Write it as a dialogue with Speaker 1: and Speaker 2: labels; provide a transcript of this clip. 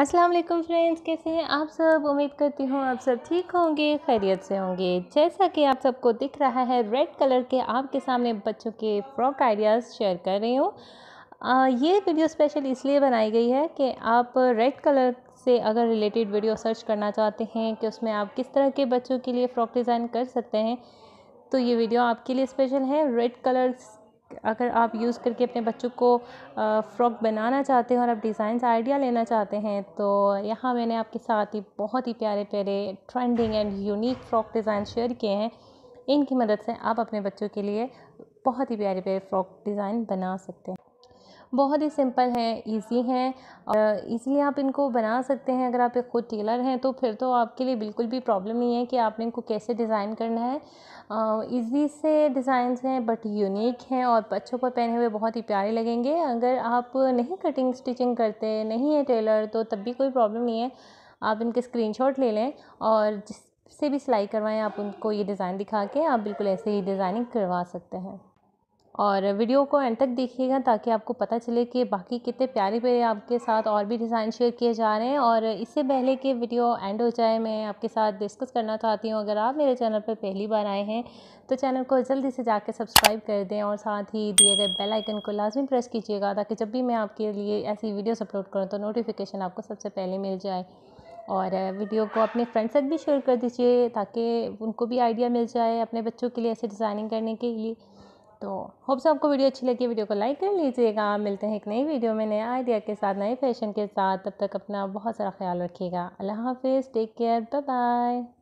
Speaker 1: अस्सलाम वालेकुम फ्रेंड्स कैसे हैं आप सब उम्मीद करती हूँ आप सब ठीक होंगे खैरियत से होंगे जैसा कि आप सबको दिख रहा है रेड कलर के आपके सामने बच्चों के फ्रॉक आइडियाज़ शेयर कर रही हूँ ये वीडियो स्पेशल इसलिए बनाई गई है कि आप रेड कलर से अगर रिलेटेड वीडियो सर्च करना चाहते हैं कि उसमें आप किस तरह के बच्चों के लिए फ़्रॉक डिज़ाइन कर सकते हैं तो ये वीडियो आपके लिए स्पेशल है रेड कलर्स अगर आप यूज़ करके अपने बच्चों को फ़्रॉक बनाना चाहते हैं और आप डिज़ाइन आइडिया लेना चाहते हैं तो यहाँ मैंने आपके साथ ही बहुत ही प्यारे प्यारे trending and unique frock design share किए हैं इनकी मदद से आप अपने बच्चों के लिए बहुत ही प्यारे प्यारे फ्रॉक डिज़ाइन बना सकते हैं बहुत ही सिंपल हैं इजी हैं और इसलिए आप इनको बना सकते हैं अगर आप एक खुद टेलर हैं तो फिर तो आपके लिए बिल्कुल भी प्रॉब्लम नहीं है कि आपने इनको कैसे डिज़ाइन करना है इजी से डिज़ाइन हैं बट यूनिक हैं और बच्चों पर पहने हुए बहुत ही प्यारे लगेंगे अगर आप नहीं कटिंग स्टिचिंग करते नहीं है टेलर तो तब भी कोई प्रॉब्लम नहीं है आप इनके स्क्रीनशॉट ले लें और जिस से भी सिलाई करवाएं आप उनको ये डिज़ाइन दिखा के आप बिल्कुल ऐसे ही डिज़ाइनिंग करवा सकते हैं और वीडियो को एंड तक देखिएगा ताकि आपको पता चले कि बाकी कितने प्यारे प्यारे आपके साथ और भी डिज़ाइन शेयर किए जा रहे हैं और इससे पहले कि वीडियो एंड हो जाए मैं आपके साथ डिस्कस करना चाहती हूँ अगर आप मेरे चैनल पर पहली बार आए हैं तो चैनल को जल्दी से जाकर सब्सक्राइब कर दें और साथ ही दिए गए बेल आइकन को लाजमी प्रेस कीजिएगा ताकि जब भी मैं आपके लिए ऐसी वीडियोज़ अपलोड करूँ तो नोटिफिकेशन आपको सबसे पहले मिल जाए और वीडियो को अपने फ्रेंड्स तक भी शेयर कर दीजिए ताकि उनको भी आइडिया मिल जाए अपने बच्चों के लिए ऐसे डिज़ाइनिंग करने के लिए तो होप्स आपको वीडियो अच्छी लगी वीडियो को लाइक कर लीजिएगा मिलते हैं एक नई वीडियो में नए आइडिया के साथ नए फैशन के साथ तब तक अपना बहुत सारा ख्याल रखिएगा अल्लाह हाफिज़ टेक केयर बाय बाय